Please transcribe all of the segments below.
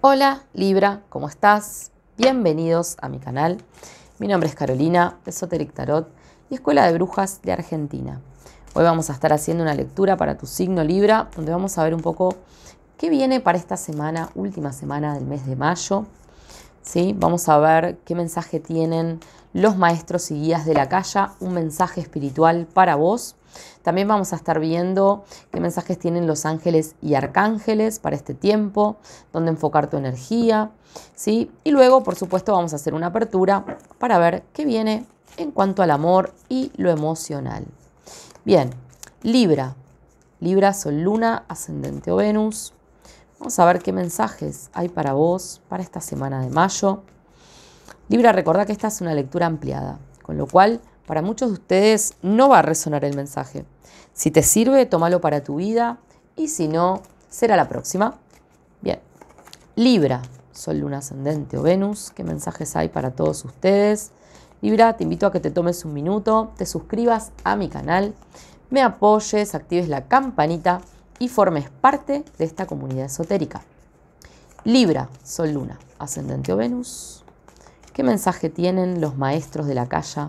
Hola Libra, ¿cómo estás? Bienvenidos a mi canal. Mi nombre es Carolina, Esoteric Tarot y Escuela de Brujas de Argentina. Hoy vamos a estar haciendo una lectura para tu signo Libra, donde vamos a ver un poco qué viene para esta semana, última semana del mes de mayo. ¿Sí? Vamos a ver qué mensaje tienen los maestros y guías de la calle, un mensaje espiritual para vos. También vamos a estar viendo qué mensajes tienen los ángeles y arcángeles para este tiempo, dónde enfocar tu energía, ¿sí? Y luego, por supuesto, vamos a hacer una apertura para ver qué viene en cuanto al amor y lo emocional. Bien, Libra. Libra, Sol, Luna, Ascendente o Venus. Vamos a ver qué mensajes hay para vos para esta semana de mayo. Libra, recordá que esta es una lectura ampliada, con lo cual para muchos de ustedes no va a resonar el mensaje. Si te sirve, tómalo para tu vida y si no, será la próxima. Bien. Libra, Sol, Luna, Ascendente o Venus, ¿qué mensajes hay para todos ustedes? Libra, te invito a que te tomes un minuto, te suscribas a mi canal, me apoyes, actives la campanita y formes parte de esta comunidad esotérica. Libra, Sol, Luna, Ascendente o Venus. ¿Qué mensaje tienen los maestros de la calle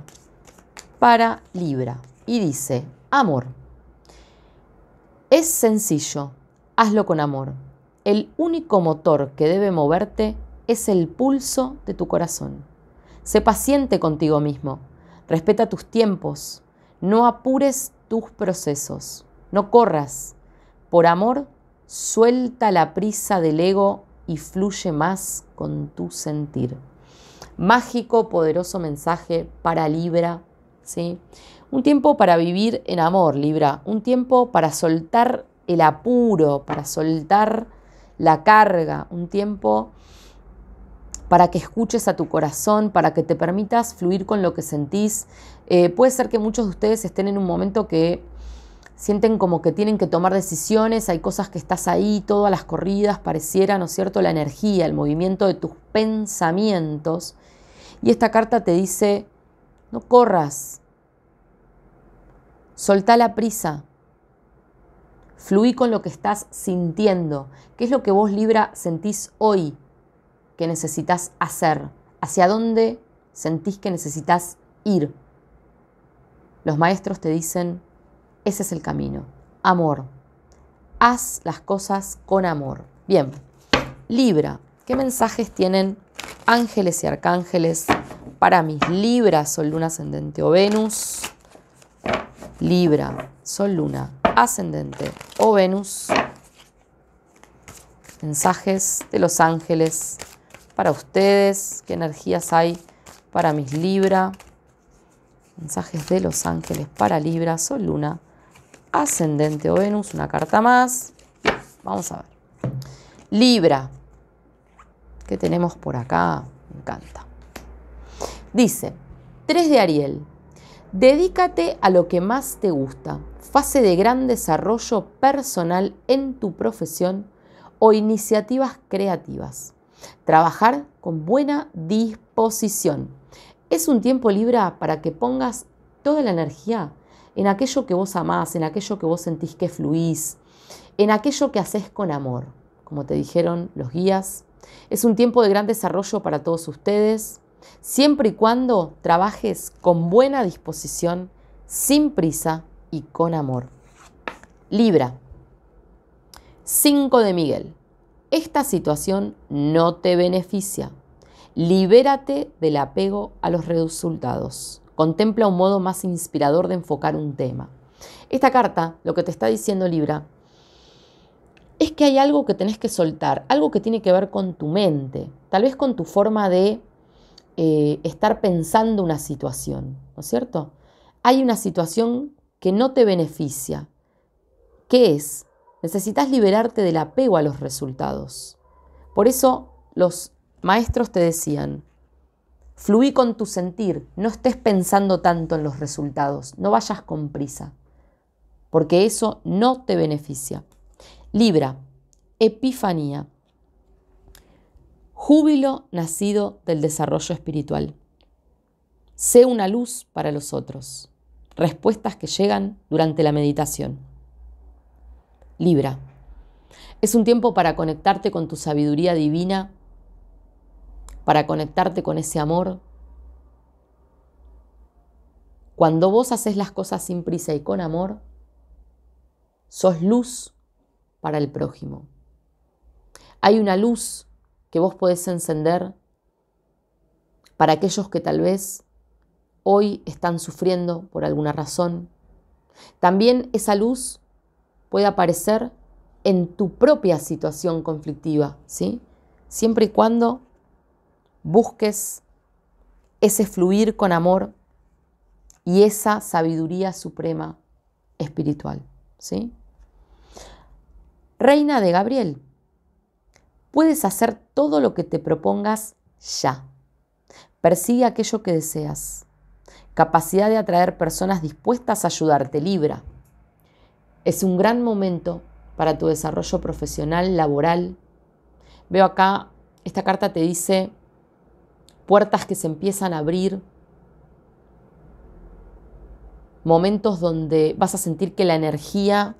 para Libra y dice, amor. Es sencillo, hazlo con amor. El único motor que debe moverte es el pulso de tu corazón. Sé paciente contigo mismo, respeta tus tiempos, no apures tus procesos, no corras. Por amor, suelta la prisa del ego y fluye más con tu sentir. Mágico, poderoso mensaje para Libra un tiempo para vivir en amor, Libra. Un tiempo para soltar el apuro, para soltar la carga. Un tiempo para que escuches a tu corazón, para que te permitas fluir con lo que sentís. Eh, puede ser que muchos de ustedes estén en un momento que sienten como que tienen que tomar decisiones, hay cosas que estás ahí, todas las corridas, pareciera, ¿no es cierto?, la energía, el movimiento de tus pensamientos. Y esta carta te dice, no corras, Soltá la prisa. Fluí con lo que estás sintiendo. ¿Qué es lo que vos, Libra, sentís hoy que necesitas hacer? ¿Hacia dónde sentís que necesitas ir? Los maestros te dicen, ese es el camino. Amor. Haz las cosas con amor. Bien. Libra, ¿qué mensajes tienen ángeles y arcángeles para mis Libras, o Luna, Ascendente o Venus? Libra, Sol, Luna, Ascendente o Venus. Mensajes de los ángeles para ustedes. ¿Qué energías hay para mis Libra? Mensajes de los ángeles para Libra, Sol, Luna, Ascendente o Venus. Una carta más. Vamos a ver. Libra. ¿Qué tenemos por acá? Me encanta. Dice, 3 de Ariel, Dedícate a lo que más te gusta, fase de gran desarrollo personal en tu profesión o iniciativas creativas. Trabajar con buena disposición. Es un tiempo libre para que pongas toda la energía en aquello que vos amás, en aquello que vos sentís que fluís, en aquello que haces con amor, como te dijeron los guías. Es un tiempo de gran desarrollo para todos ustedes siempre y cuando trabajes con buena disposición, sin prisa y con amor. Libra. 5 de Miguel. Esta situación no te beneficia. Libérate del apego a los resultados. Contempla un modo más inspirador de enfocar un tema. Esta carta, lo que te está diciendo Libra, es que hay algo que tenés que soltar, algo que tiene que ver con tu mente, tal vez con tu forma de eh, estar pensando una situación, ¿no es cierto? Hay una situación que no te beneficia. ¿Qué es? Necesitas liberarte del apego a los resultados. Por eso los maestros te decían, fluí con tu sentir, no estés pensando tanto en los resultados, no vayas con prisa, porque eso no te beneficia. Libra, Epifanía júbilo nacido del desarrollo espiritual. Sé una luz para los otros. Respuestas que llegan durante la meditación. Libra. Es un tiempo para conectarte con tu sabiduría divina, para conectarte con ese amor. Cuando vos haces las cosas sin prisa y con amor, sos luz para el prójimo. Hay una luz que vos podés encender para aquellos que tal vez hoy están sufriendo por alguna razón. También esa luz puede aparecer en tu propia situación conflictiva, ¿sí? Siempre y cuando busques ese fluir con amor y esa sabiduría suprema espiritual, ¿sí? Reina de Gabriel. Puedes hacer todo lo que te propongas ya. Persigue aquello que deseas. Capacidad de atraer personas dispuestas a ayudarte, Libra. Es un gran momento para tu desarrollo profesional, laboral. Veo acá, esta carta te dice puertas que se empiezan a abrir, momentos donde vas a sentir que la energía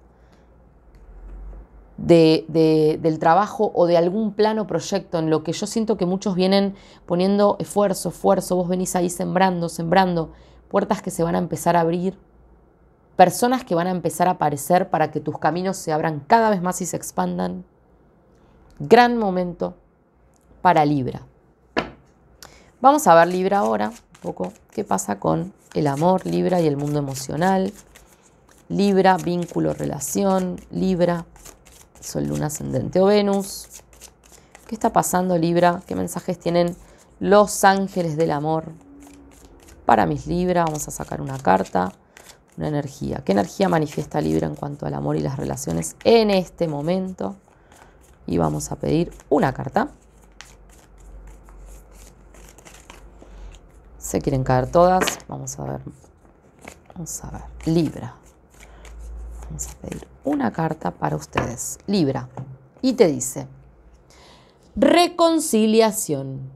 del trabajo o de algún plano proyecto en lo que yo siento que muchos vienen poniendo esfuerzo, esfuerzo, vos venís ahí sembrando, sembrando, puertas que se van a empezar a abrir, personas que van a empezar a aparecer para que tus caminos se abran cada vez más y se expandan. Gran momento para Libra. Vamos a ver Libra ahora, un poco qué pasa con el amor Libra y el mundo emocional. Libra, vínculo, relación, Libra, Sol, Luna, Ascendente o Venus. ¿Qué está pasando Libra? ¿Qué mensajes tienen los ángeles del amor? Para mis Libra vamos a sacar una carta, una energía. ¿Qué energía manifiesta Libra en cuanto al amor y las relaciones en este momento? Y vamos a pedir una carta. Se quieren caer todas. Vamos a ver. Vamos a ver. Libra. Vamos a pedir una carta para ustedes, Libra, y te dice, reconciliación.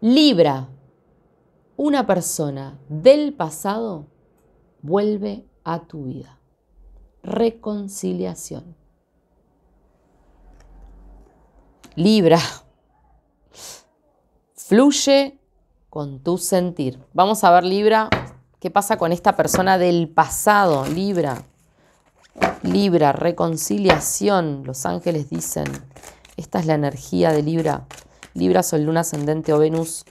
Libra, una persona del pasado vuelve a tu vida. Reconciliación. Libra, fluye con tu sentir. Vamos a ver, Libra, qué pasa con esta persona del pasado, Libra. Libra, reconciliación, los ángeles dicen. Esta es la energía de Libra. Libra, Sol, Luna, Ascendente o Venus.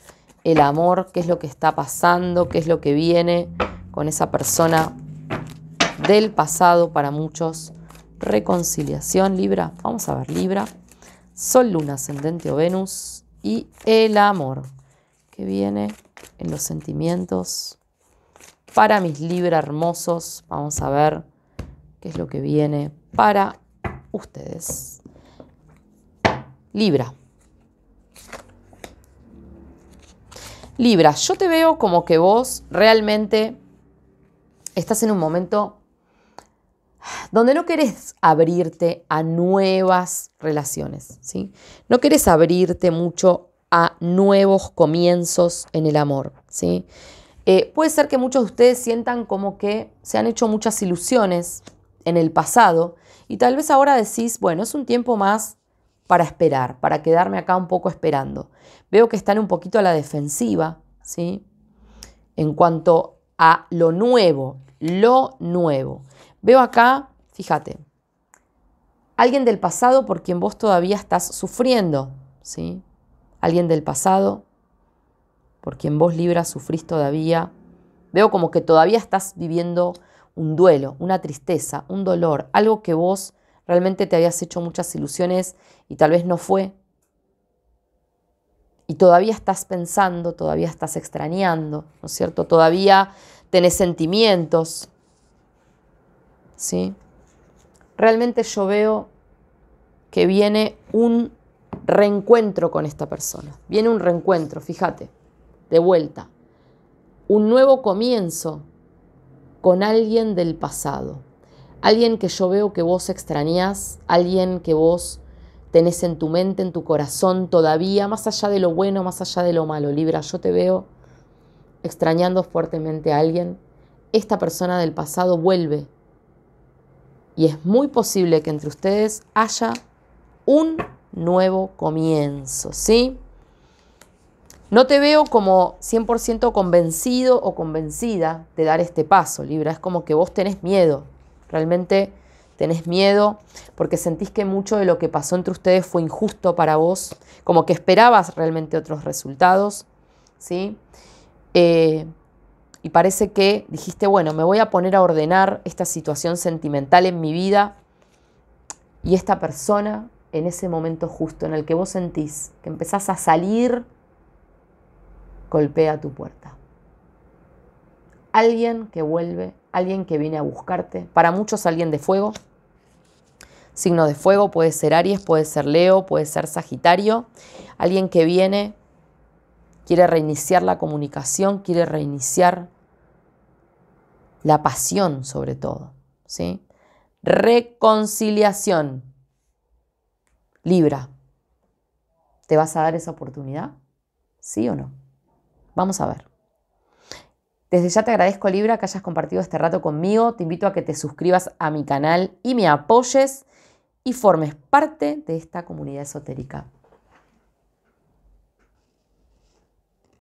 El amor, qué es lo que está pasando, qué es lo que viene con esa persona del pasado para muchos. Reconciliación, Libra. Vamos a ver, Libra. Sol, Luna, Ascendente o Venus. Y el amor que viene en los sentimientos. Para mis Libra hermosos, vamos a ver qué es lo que viene para ustedes. Libra. Libra, yo te veo como que vos realmente estás en un momento donde no querés abrirte a nuevas relaciones, ¿sí? No querés abrirte mucho a nuevos comienzos en el amor, ¿sí? Eh, puede ser que muchos de ustedes sientan como que se han hecho muchas ilusiones en el pasado y tal vez ahora decís, bueno, es un tiempo más para esperar, para quedarme acá un poco esperando. Veo que están un poquito a la defensiva, ¿sí? En cuanto a lo nuevo, lo nuevo. Veo acá, fíjate, alguien del pasado por quien vos todavía estás sufriendo, ¿sí? Alguien del pasado por quien vos Libra sufrís todavía. Veo como que todavía estás viviendo un duelo, una tristeza, un dolor, algo que vos realmente te habías hecho muchas ilusiones y tal vez no fue. Y todavía estás pensando, todavía estás extrañando, ¿no es cierto? Todavía tenés sentimientos. ¿Sí? Realmente yo veo que viene un reencuentro con esta persona. Viene un reencuentro, fíjate, de vuelta. Un nuevo comienzo con alguien del pasado, alguien que yo veo que vos extrañás, alguien que vos tenés en tu mente, en tu corazón todavía, más allá de lo bueno, más allá de lo malo. Libra, yo te veo extrañando fuertemente a alguien. Esta persona del pasado vuelve. Y es muy posible que entre ustedes haya un nuevo comienzo, ¿sí? No te veo como 100% convencido o convencida de dar este paso, Libra. Es como que vos tenés miedo, realmente tenés miedo porque sentís que mucho de lo que pasó entre ustedes fue injusto para vos, como que esperabas realmente otros resultados, ¿sí? Eh, y parece que dijiste, bueno, me voy a poner a ordenar esta situación sentimental en mi vida y esta persona en ese momento justo en el que vos sentís que empezás a salir golpea tu puerta. Alguien que vuelve, alguien que viene a buscarte, para muchos alguien de fuego. Signo de fuego puede ser Aries, puede ser Leo, puede ser Sagitario. Alguien que viene, quiere reiniciar la comunicación, quiere reiniciar la pasión sobre todo. ¿sí? Reconciliación. Libra. ¿Te vas a dar esa oportunidad? ¿Sí o no? Vamos a ver. Desde ya te agradezco Libra que hayas compartido este rato conmigo. Te invito a que te suscribas a mi canal y me apoyes y formes parte de esta comunidad esotérica.